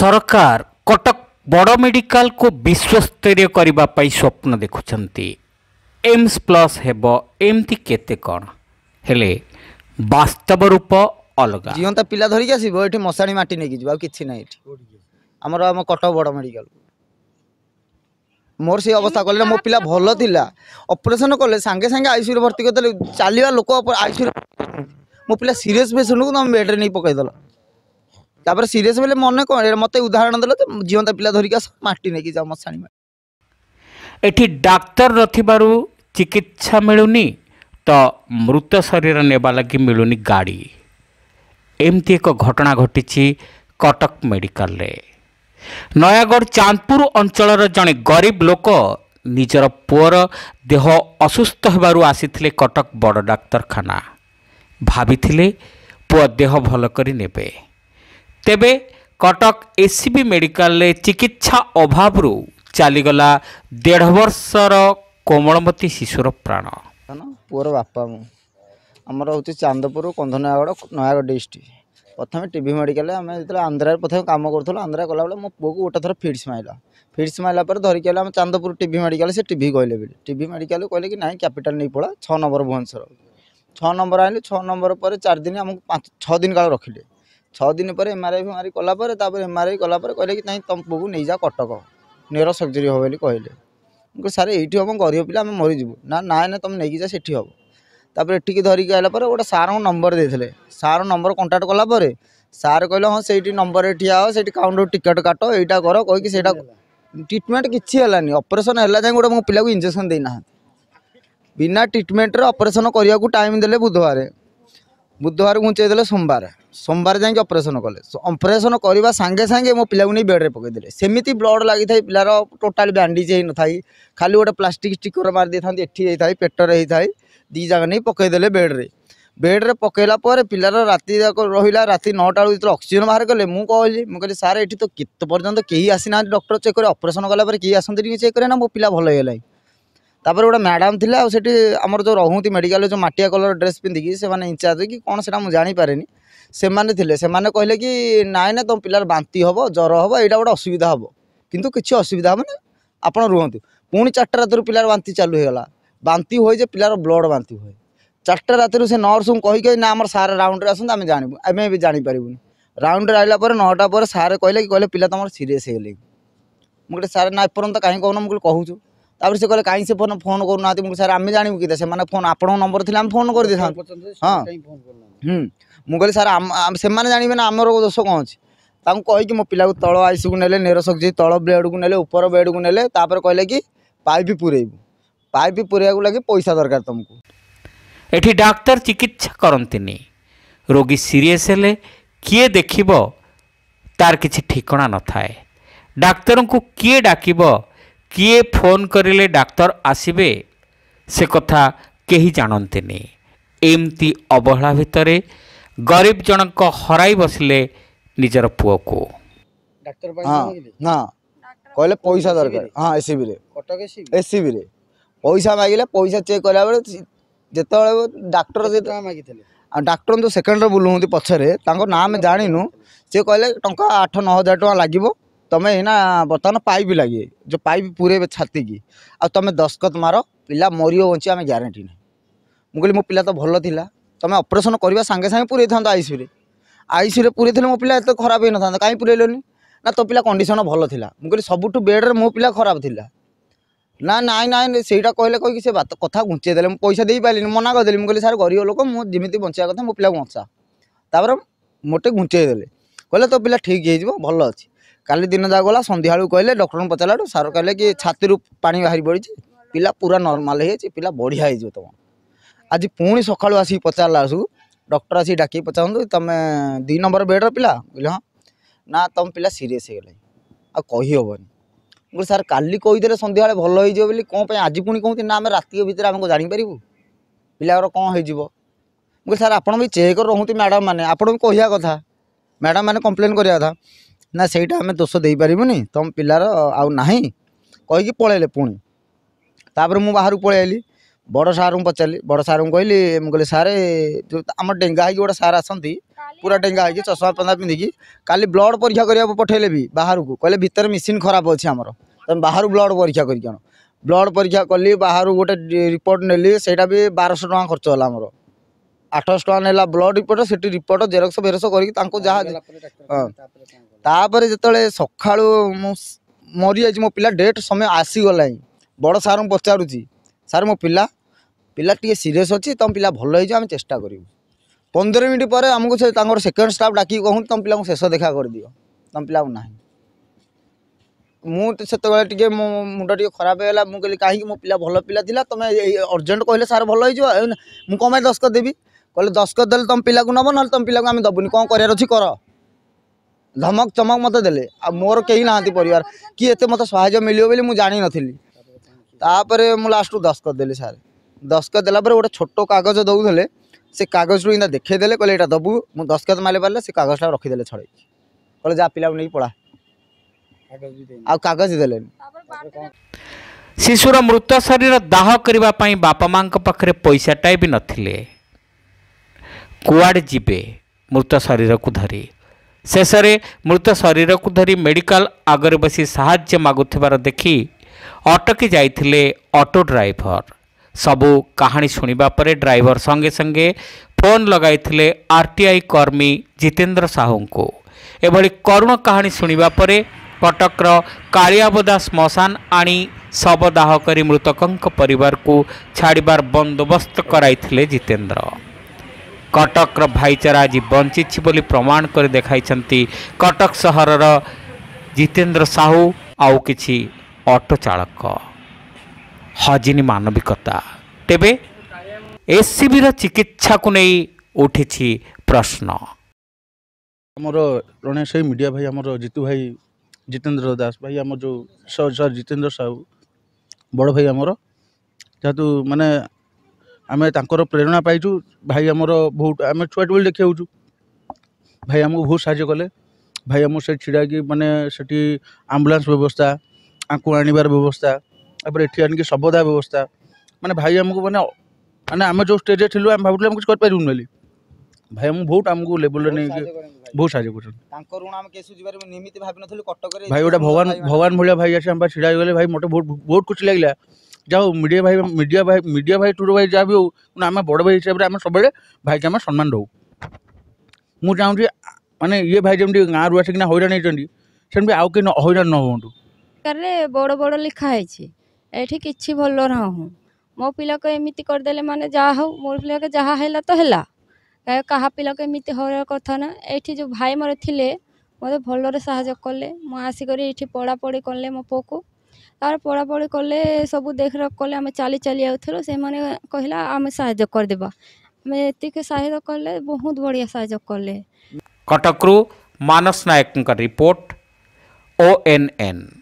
ସରକାର କଟକ ବଡ଼ ମେଡ଼ିକାଲକୁ ବିଶ୍ୱସ୍ତରୀୟ କରିବା ପାଇଁ ସ୍ୱପ୍ନ ଦେଖୁଛନ୍ତି ଏମ୍ସ ପ୍ଲସ୍ ହେବ ଏମିତି କେତେ କ'ଣ ହେଲେ ବାସ୍ତବ ରୂପ ଅଲଗା ଜିଅନ୍ତା ପିଲା ଧରିକି ଆସିବ ଏଠି ମଶାଣି ମାଟି ନେଇକି ଯିବ ଆଉ କିଛି ନାହିଁ ଏଠି ଆମର ଆମ କଟକ ବଡ଼ ମେଡ଼ିକାଲ ମୋର ସେ ଅବସ୍ଥା କଲେ ମୋ ପିଲା ଭଲ ଥିଲା ଅପରେସନ୍ କଲେ ସାଙ୍ଗେ ସାଙ୍ଗେ ଆଇସିୟୁରେ ଭର୍ତ୍ତି କରିଦେଲେ ଚାଲିବା ଲୋକ ଆଇସିୟୁରେ ମୋ ପିଲା ସିରିୟସ୍ ପେସେଣ୍ଟକୁ ତୁମେ ବେଡ଼୍ରେ ନେଇ ପକାଇଦେଲ ତାପରେ ସିରିୟସ୍ ବେଲେ ମନେ କ'ଣ ମୋତେ ଉଦାହରଣ ଦେଲେ ତ ଜିଅନ୍ତା ପିଲା ଧରିକି ଆସ ମାଟି ନେଇକି ଯାଅ ମଶାଣି ମାଟି ଏଠି ଡାକ୍ତର ନଥିବାରୁ ଚିକିତ୍ସା ମିଳୁନି ତ ମୃତ ଶରୀର ନେବା ଲାଗି ମିଳୁନି ଗାଡ଼ି ଏମିତି ଏକ ଘଟଣା ଘଟିଛି କଟକ ମେଡ଼ିକାଲରେ ନୟାଗଡ଼ ଚାନ୍ଦପୁର ଅଞ୍ଚଳର ଜଣେ ଗରିବ ଲୋକ ନିଜର ପୁଅର ଦେହ ଅସୁସ୍ଥ ହେବାରୁ ଆସିଥିଲେ କଟକ ବଡ଼ ଡାକ୍ତରଖାନା ଭାବିଥିଲେ ପୁଅ ଦେହ ଭଲ କରି ନେବେ ତେବେ କଟକ ଏସ୍ସିବି ମେଡ଼ିକାଲରେ ଚିକିତ୍ସା ଅଭାବରୁ ଚାଲିଗଲା ଦେଢ଼ ବର୍ଷର କୋମଳମତୀ ଶିଶୁର ପ୍ରାଣ ପୁଅର ବାପା ମୁଁ ଆମର ହେଉଛି ଚାନ୍ଦପୁର କନ୍ଧନଗଡ଼ ନୟାଗଡ଼ ଡିଷ୍ଟ୍ରିକ୍ଟ ପ୍ରଥମେ ଟିଭି ମେଡ଼ିକାଲରେ ଆମେ ଯେତେବେଳେ ଆନ୍ଧ୍ରାରେ ପ୍ରଥମେ କାମ କରୁଥିଲୁ ଆନ୍ଧ୍ରା କଲାବେଳେ ମୋ ପୁଅକୁ ଗୋଟେ ଥର ଫିଡ୍ସ ମାରିଲା ଫିଡ୍ସ ମାରିଲା ପରେ ଧରିକି ହେଲେ ଆମେ ଚାନ୍ଦପୁର ଟିଭି ମେଡ଼ିକାଲ ସେ ଟିଭି କହିଲେ ବି ଟିଭି ମେଡ଼ିକାଲରୁ କହିଲେ କି ନାହିଁ କ୍ୟାପିଟାଲ ନେଇ ପଳା ଛଅ ନମ୍ବର ଭୁବନେଶ୍ୱର ଛଅ ନମ୍ବର ଆଣିଲି ଛଅ ନମ୍ବର ପରେ ଚାରି ଦିନ ଆମକୁ ପାଞ୍ଚ ଛଅ ଦିନ କାଳ ରଖିଲେ ଛଅ ଦିନ ପରେ ଏମ୍ଆର୍ଆଇ ଫେମ୍ଆର୍ଆଇ କଲା ପରେ ତାପରେ ଏମ୍ଆର୍ଆଇ କଲା ପରେ କହିଲେ କି ନାହିଁ ତମ ପୁଅକୁ ନେଇଯା କଟକ ନେର ସର୍ଜରୀ ହେବ ବୋଲି କହିଲେ ମୁଁ କହିଲି ସାର୍ ଏଇଠି ହେବ ଗରିବ ପିଲା ଆମେ ମରିଯିବୁ ନା ନାଇଁ ନା ତମେ ନେଇକି ଯା ସେଠି ହେବ ତାପରେ ଏଠିକି ଧରିକି ଆଇଲା ପରେ ଗୋଟେ ସାର୍ଙ୍କ ନମ୍ବର ଦେଇଥିଲେ ସାର୍ ନମ୍ବର କଣ୍ଟାକ୍ଟ କଲା ପରେ ସାର୍ କହିଲେ ହଁ ସେଇଠି ନମ୍ବରରେ ଠିଆ ହ ସେଇଠି କାଉଣ୍ଟର ଟିକେଟ୍ କାଟ ଏଇଟା କର କହିକି ସେଇଟା ଟ୍ରିଟମେଣ୍ଟ କିଛି ହେଲାନି ଅପରେସନ୍ ହେଲା ଯାଏଁ ଗୋଟେ ମୋ ପିଲାକୁ ଇଞ୍ଜେକ୍ସନ୍ ଦେଇନାହାନ୍ତି ବିନା ଟ୍ରିଟମେଣ୍ଟରେ ଅପରେସନ୍ କରିବାକୁ ଟାଇମ୍ ଦେଲେ ବୁଧବାର ବୁଧବାରକୁ ଘୁଞ୍ଚେଇଦେଲେ সোমবার সোমবার ଯାଇକି ଅପରେସନ୍ କଲେ ଅପରେସନ୍ କରିବା ସାଙ୍ଗେ ସାଙ୍ଗେ ମୋ ପିଲାକୁ ନେଇ ବେଡ଼୍ରେ ପକାଇଦେଲେ ସେମିତି ବ୍ଲଡ଼୍ ଲାଗିଥାଏ ପିଲାର ଟୋଟାଲ୍ ବ୍ୟାଣ୍ଡେଜ୍ ହୋଇନଥାଏ ଖାଲି ଗୋଟେ ପ୍ଲାଷ୍ଟିକ୍ ଷ୍ଟିକର୍ ମାରିଦେଇଥାନ୍ତି ଏଠି ହେଇଥାଏ ପେଟରେ ହେଇଥାଏ ଦୁଇ ଜାଗା ନେଇ ପକାଇଦେଲେ ବେଡ଼୍ରେ ବେଡ଼୍ରେ ପକାଇଲା ପରେ ପିଲାର ରାତି ଯାକ ରହିଲା ରାତି ନଅଟା ବେଳକୁ ଯେତେବେଳେ ଅକ୍ସିଜେନ୍ ବାହାର କଲେ ମୁଁ କହିଲି ମୁଁ କହିଲି ସାର୍ ଏଠି ତ କେତେ ପର୍ଯ୍ୟନ୍ତ କେହି ଆସିନାହାନ୍ତି ଡକ୍ଟର ଚେକ୍ କରି ଅପରେସନ୍ କଲା ପରେ କେହି ଆସନ୍ତିନି ଚେକ୍ କରେ ନା ମୋ ପିଲା ଭଲ ହେଇଗଲାଣି तापर गोटे मैडम थी आम जो रोते मेडिकल जो मटिया कलर ड्रेस पिंधिकी से इंचार्ज कि कौन से मुझे जापारे से कहले कि ना ना तुम पिलार बांति हम ज्वर हम यहाँ गोटे असुविधा हम कि असुविधा मैंने आपड़ रुहतु पुणी चार्टा रातर पिलार बांति चालू होगा बांति हुए जो पिलार ब्लड बांति हुए चार्टा रातर से नर्स कही कही ना आम सार राउंड आस जानू राउंड आईला नौटा पर सारे कहले कि कहले पिला तुम सीरीयस मुझे सारे ना एपर्त कहीं कहना मुझे कहूँ ତାପରେ ସେ କହିଲେ କାହିଁ ସେ ଫୋନ୍ ଫୋନ୍ କରୁନାହାନ୍ତି ମୁଁ ସାର୍ ଆମେ ଜାଣିବୁ କି ସେମାନେ ଫୋନ୍ ଆପଣଙ୍କ ନମ୍ବର ଥିଲେ ଆମେ ଫୋନ୍ କରିଦେଇଥାନ୍ତୁ ହଁ ହୁଁ ମୁଁ କହିଲି ସାର୍ ସେମାନେ ଜାଣିବେ ନା ଆମର ଦୋଷ କ'ଣ ଅଛି ତାଙ୍କୁ କହିକି ମୋ ପିଲାକୁ ତଳ ଆଇସିକୁ ନେଲେ ନେରସକ୍ଜି ତଳ ବେଡ଼୍କୁ ନେଲେ ଉପର ବେଡ଼୍କୁ ନେଲେ ତାପରେ କହିଲେ କି ପାଇପ୍ ପୂରେଇବୁ ପାଇପ୍ ପୂରେଇବାକୁ ଲାଗି ପଇସା ଦରକାର ତୁମକୁ ଏଠି ଡାକ୍ତର ଚିକିତ୍ସା କରନ୍ତିନି ରୋଗୀ ସିରିୟସ୍ ହେଲେ କିଏ ଦେଖିବ ତାର କିଛି ଠିକଣା ନଥାଏ ଡାକ୍ତରଙ୍କୁ କିଏ ଡାକିବ କିଏ ଫୋନ୍ କରିଲେ ଡାକ୍ତର ଆସିବେ ସେ କଥା କେହି ଜାଣନ୍ତିନି ଏମିତି ଅବହେଳା ଭିତରେ ଗରିବ ଜଣଙ୍କ ହରାଇ ବସିଲେ ନିଜର ପୁଅକୁ ନା କହିଲେ ପଇସା ଦରକାର ହଁ ଏସ୍ସିବିରେ ଏସ୍ସିବିରେ ପଇସା ମାଗିଲେ ପଇସା ଚେକ୍ କଲା ବେଳେ ଯେତେବେଳେ ଡାକ୍ତର ମାଗିଥିଲେ ଡାକ୍ତର ଯେଉଁ ସେକେଣ୍ଡରେ ବୁଲୁଛନ୍ତି ପଛରେ ତାଙ୍କ ନାଁ ଆମେ ଜାଣିନୁ ସେ କହିଲେ ଟଙ୍କା ଆଠ ନଅ ହଜାର ଟଙ୍କା ଲାଗିବ तुम्हें इना बर्तमान पाइप लगे जो पाइप पूरे छाती की आमें दस्खत मार पिला मरव बची आम ग्यारंटी ना मुझे मो पा तो भल था तुम्हें अपरेसन करवा सागे सागे पूरे था आईसीयू आईसीयू में पूरे थे मो पा ये खराब ही था कहीं पूरे ना तो पिला कंडीशन भल था मुझे सबुठ बेड्रे मो पा खराब था ना ना ना से कहले कहीकि कथ घुंचेदे पैसा दे पारे मना करदे मुझे सर गरीब लोक मुझे बचा कथा मो पा बचा तापर मोटे घुंचेदे कह तो पिला ठीक है भल अच्छी କାଲି ଦିନ ଯାକ ଗଲା ସନ୍ଧ୍ୟାବେଳକୁ କହିଲେ ଡକ୍ଟରଙ୍କୁ ପଚାରିଲାଠୁ ସାର୍ କହିଲେ କି ଛାତିରୁ ପାଣି ବାହାରି ପଡ଼ିଛି ପିଲା ପୁରା ନର୍ମାଲ୍ ହେଇଯାଇଛି ପିଲା ବଢ଼ିଆ ହେଇଯିବ ତୁମ ଆଜି ପୁଣି ସକାଳୁ ଆସିକି ପଚାରିଲା ସବୁ ଡକ୍ଟର ଆସିକି ଡାକିକି ପଚାରନ୍ତୁ ତୁମେ ଦୁଇ ନମ୍ବର ବେଡ଼୍ର ପିଲା କହିଲେ ହଁ ନା ତୁମ ପିଲା ସିରିୟସ୍ ହେଇଗଲାଣି ଆଉ କହିହେବନି ମୁଁ କହିଲି ସାର୍ କାଲି କହିଦେଲେ ସନ୍ଧ୍ୟାବେଳେ ଭଲ ହେଇଯିବ ବୋଲି କ'ଣ ପାଇଁ ଆଜି ପୁଣି କହୁଛନ୍ତି ନା ଆମେ ରାତି ଭିତରେ ଆମକୁ ଜାଣିପାରିବୁ ପିଲାଙ୍କର କ'ଣ ହେଇଯିବ ମୁଁ କହିଲି ସାର୍ ଆପଣ ବି ଚେକ୍ ରହୁଛନ୍ତି ମ୍ୟାଡ଼ାମ୍ ମାନେ ଆପଣ ବି କହିବା କଥା ମ୍ୟାଡ଼ାମ୍ ମାନେ କମ୍ପ୍ଲେନ୍ କରିବା କଥା ନା ସେଇଟା ଆମେ ଦୋଷ ଦେଇପାରିବୁନି ତୁମ ପିଲାର ଆଉ ନାହିଁ କହିକି ପଳେଇଲେ ପୁଣି ତାପରେ ମୁଁ ବାହାରକୁ ପଳେଇ ଆଇଲି ବଡ଼ ସାର୍ଙ୍କୁ ପଚାରିଲି ବଡ଼ ସାର୍ଙ୍କୁ କହିଲି ମୁଁ କହିଲି ସାର୍ ଯେଉଁ ଆମ ଡେଙ୍ଗା ହେଇକି ଗୋଟେ ସାର୍ ଆସନ୍ତି ପୁରା ଡେଙ୍ଗା ହେଇକି ଚଷମା ପନ୍ଦା ପିନ୍ଧିକି କାଲି ବ୍ଲଡ଼ ପରୀକ୍ଷା କରିବାକୁ ପଠେଇଲେ ବି ବାହାରକୁ କହିଲେ ଭିତରେ ମେସିନ୍ ଖରାପ ଅଛି ଆମର ତୁମେ ବାହାରୁ ବ୍ଲଡ଼ ପରୀକ୍ଷା କରିକି ଆଣ ବ୍ଲଡ଼ ପରୀକ୍ଷା କଲି ବାହାରୁ ଗୋଟେ ରିପୋର୍ଟ ନେଲି ସେଇଟା ବି ବାରଶହ ଟଙ୍କା ଖର୍ଚ୍ଚ ହେଲା ଆମର ଆଠଶହ ଟଙ୍କା ନେଲା ବ୍ଲଡ୍ ରିପୋର୍ଟ ସେଠି ରିପୋର୍ଟ ଜେରକ୍ସ ଫେରକ୍ସ କରିକି ତାଙ୍କୁ ଯାହା ତାପରେ ଯେତେବେଳେ ସକାଳୁ ମୁଁ ମରିଯାଇଛି ମୋ ପିଲା ଡେଟ୍ ସମୟ ଆସିଗଲାଣି ବଡ଼ ସାର୍ଙ୍କୁ ପଚାରୁଛି ସାର୍ ମୋ ପିଲା ପିଲା ଟିକେ ସିରିୟସ୍ ଅଛି ତୁମ ପିଲା ଭଲ ହେଇଯିବ ଆମେ ଚେଷ୍ଟା କରିବୁ ପନ୍ଦର ମିନିଟ୍ ପରେ ଆମକୁ ସେ ତାଙ୍କର ସେକେଣ୍ଡ ଷ୍ଟାଫ୍ ଡାକିକି କହନ୍ତୁ ତୁମ ପିଲାଙ୍କୁ ଶେଷ ଦେଖା କରିଦିଅ ତୁମ ପିଲା ଆଉ ନାହିଁ ମୁଁ ସେତେବେଳେ ଟିକେ ମୋ ମୁଣ୍ଡ ଟିକେ ଖରାପ ହେଇଗଲା ମୁଁ କହିଲି କାହିଁକି ମୋ ପିଲା ଭଲ ପିଲା ଥିଲା ତୁମେ ଅର୍ଜେଣ୍ଟ କହିଲେ ସାର୍ ଭଲ ହେଇଯିବ ମୁଁ କ'ଣ ପାଇଁ ଦସ୍ତଖତ ଦେବି କହିଲେ ଦଶ କରିଦେଲେ ତମ ପିଲାକୁ ନେବ ନହେଲେ ତମ ପିଲାକୁ ଆମେ ଦେବୁନି କ'ଣ କରିବାର ଅଛି କର ଧମକ ଚମକ ମୋତେ ଦେଲେ ଆଉ ମୋର କେହି ନାହାନ୍ତି ପରିବାର କି ଏତେ ମୋତେ ସାହାଯ୍ୟ ମିଳିବ ବୋଲି ମୁଁ ଜାଣିନଥିଲି ତାପରେ ମୁଁ ଲାଷ୍ଟକୁ ଦସ୍ତଖତ ଦେଲି ସାର୍ ଦସ୍ତଖତ ଦେଲା ପରେ ଗୋଟେ ଛୋଟ କାଗଜ ଦେଉଥିଲେ ସେ କାଗଜରୁ ଇନ୍ତା ଦେଖେଇଦେଲେ କହିଲେ ଏଇଟା ଦେବୁ ମୁଁ ଦସ୍ତଖତ ମାରିଲେ ପାରିଲେ ସେ କାଗଜଟା ରଖିଦେଲେ ଛଡ଼େଇକି କହିଲେ ଯା ପିଲାକୁ ନେଇକି ପଳା ଆଉ କାଗଜ ଦେଲେନି ଶିଶୁର ମୃତ ଶରୀର ଦାହ କରିବା ପାଇଁ ବାପା ମାଙ୍କ ପାଖରେ ପଇସାଟାଏ ବି ନଥିଲେ କୁଆଡ଼େ ଯିବେ ମୃତ ଶରୀରକୁ ଧରି ଶେଷରେ ମୃତ ଶରୀରକୁ ଧରି ମେଡ଼ିକାଲ ଆଗରେ ବସି ସାହାଯ୍ୟ ମାଗୁଥିବାର ଦେଖି ଅଟକି ଯାଇଥିଲେ ଅଟୋ ଡ୍ରାଇଭର ସବୁ କାହାଣୀ ଶୁଣିବା ପରେ ଡ୍ରାଇଭର ସଙ୍ଗେ ସଙ୍ଗେ ଫୋନ୍ ଲଗାଇଥିଲେ ଆର୍ଟିଆଇ କର୍ମୀ ଜିତେନ୍ଦ୍ର ସାହୁଙ୍କୁ ଏଭଳି କରୁଣ କାହାଣୀ ଶୁଣିବା ପରେ କଟକର କାଳିଆବଦା ଶ୍ମଶାନ ଆଣି ଶବ ଦାହ କରି ମୃତକଙ୍କ ପରିବାରକୁ ଛାଡ଼ିବାର ବନ୍ଦୋବସ୍ତ କରାଇଥିଲେ ଜିତେନ୍ଦ୍ର କଟକର ଭାଇଚାରା ଆଜି ବଞ୍ଚିଛି ବୋଲି ପ୍ରମାଣ କରି ଦେଖାଇଛନ୍ତି କଟକ ସହରର ଜିତେନ୍ଦ୍ର ସାହୁ ଆଉ କିଛି ଅଟୋ ଚାଳକ ହଜିନି ମାନବିକତା ତେବେ ଏସ୍ସିବିର ଚିକିତ୍ସାକୁ ନେଇ ଉଠିଛି ପ୍ରଶ୍ନ ଆମର ରଣେଶ ଭାଇ ମିଡ଼ିଆ ଭାଇ ଆମର ଜିତୁ ଭାଇ ଜିତେନ୍ଦ୍ର ଦାସ ଭାଇ ଆମର ଯେଉଁ ସାର୍ ଜିତେନ୍ଦ୍ର ସାହୁ ବଡ଼ ଭାଇ ଆମର ଯେହେତୁ ମାନେ ଆମେ ତାଙ୍କର ପ୍ରେରଣା ପାଇଛୁ ଭାଇ ଆମର ବହୁତ ଆମେ ଛୁଆଟବେଳେ ଦେଖି ହେଉଛୁ ଭାଇ ଆମକୁ ବହୁତ ସାହାଯ୍ୟ କଲେ ଭାଇ ଆମକୁ ସେଠି ଛିଡ଼ା ହେଇକି ମାନେ ସେଠି ଆମ୍ବୁଲାନ୍ସ ବ୍ୟବସ୍ଥା ଆଙ୍କୁ ଆଣିବାର ବ୍ୟବସ୍ଥା ତାପରେ ଏଠି ଆଣିକି ଶବଦା ବ୍ୟବସ୍ଥା ମାନେ ଭାଇ ଆମକୁ ମାନେ ମାନେ ଆମେ ଯେଉଁ ଷ୍ଟେଜ୍ରେ ଥିଲୁ ଆମେ ଭାବୁଥିଲୁ ଆମେ କିଛି କରିପାରିବୁନି ବୋଲି ଭାଇ ଆମକୁ ବହୁତ ଆମକୁ ଲେବୁଲ୍ରେ ନେଇକି ବହୁତ ସାହାଯ୍ୟ କରୁଛନ୍ତି ତାଙ୍କ ଋଣ ଆମେ କେସ୍ ଯିବାର ନିମିତି ଭାବିନଥିଲୁ କଟକରେ ଭାଇ ଗୋଟେ ଭଗବାନ ଭଗବାନ ଭଳିଆ ଭାଇ ଆସି ଆମ ପାଖରେ ଛିଡ଼ା ହେଇଗଲେ ଭାଇ ମୋତେ ବହୁତ ବହୁତ ଖୁସି ଲାଗିଲା যা হোক মিডিয়া ভাই মিডিয়া ভাই মিডিয়া ଭାଇ ଟୁର ଭାଇ ଯାହା ବି ହଉ ଆମେ ବଡ଼ ଭାଇ ହିସାବରେ ଆମେ ସବୁବେଳେ ଭାଇକି ଆମେ ସମ୍ମାନ ଦେଉ ମୁଁ ଚାହୁଁଛି ମାନେ ଇଏ ଭାଇ ଯେମିତି ଗାଁରୁ ଆସିକିନା ହଇରାଣ ହେଇଛନ୍ତି ସେମିତି ଆଉ କେହି ହଇରାଣ ନ ହୁଅନ୍ତୁ ବଡ଼ ବଡ଼ ଲେଖା ହେଇଛି ଏଠି କିଛି ଭଲ ନ ହଉ ମୋ ପିଲାକୁ ଏମିତି କରିଦେଲେ ମାନେ ଯାହା ହଉ ମୋ ପିଲାକୁ ଯାହା ହେଲା ତ ହେଲା କାହା ପିଲାକୁ ଏମିତି ହଇରାଣ କଥା ନା ଏଇଠି ଯେଉଁ ଭାଇ ମୋର ଥିଲେ ମୋତେ ଭଲରେ ସାହାଯ୍ୟ କଲେ ମୁଁ ଆସିକରି ଏଇଠି ପଢ଼ାପଢ଼ି କଲେ ମୋ ପୁଅକୁ तार पढ़ापढ़ी कले सब देखरेख कले आम चली चली आउलू से मैंने कहला आम साद आम ये साहय कले बहुत बढ़िया साय कले कटक्रु Manas Nayak report O N N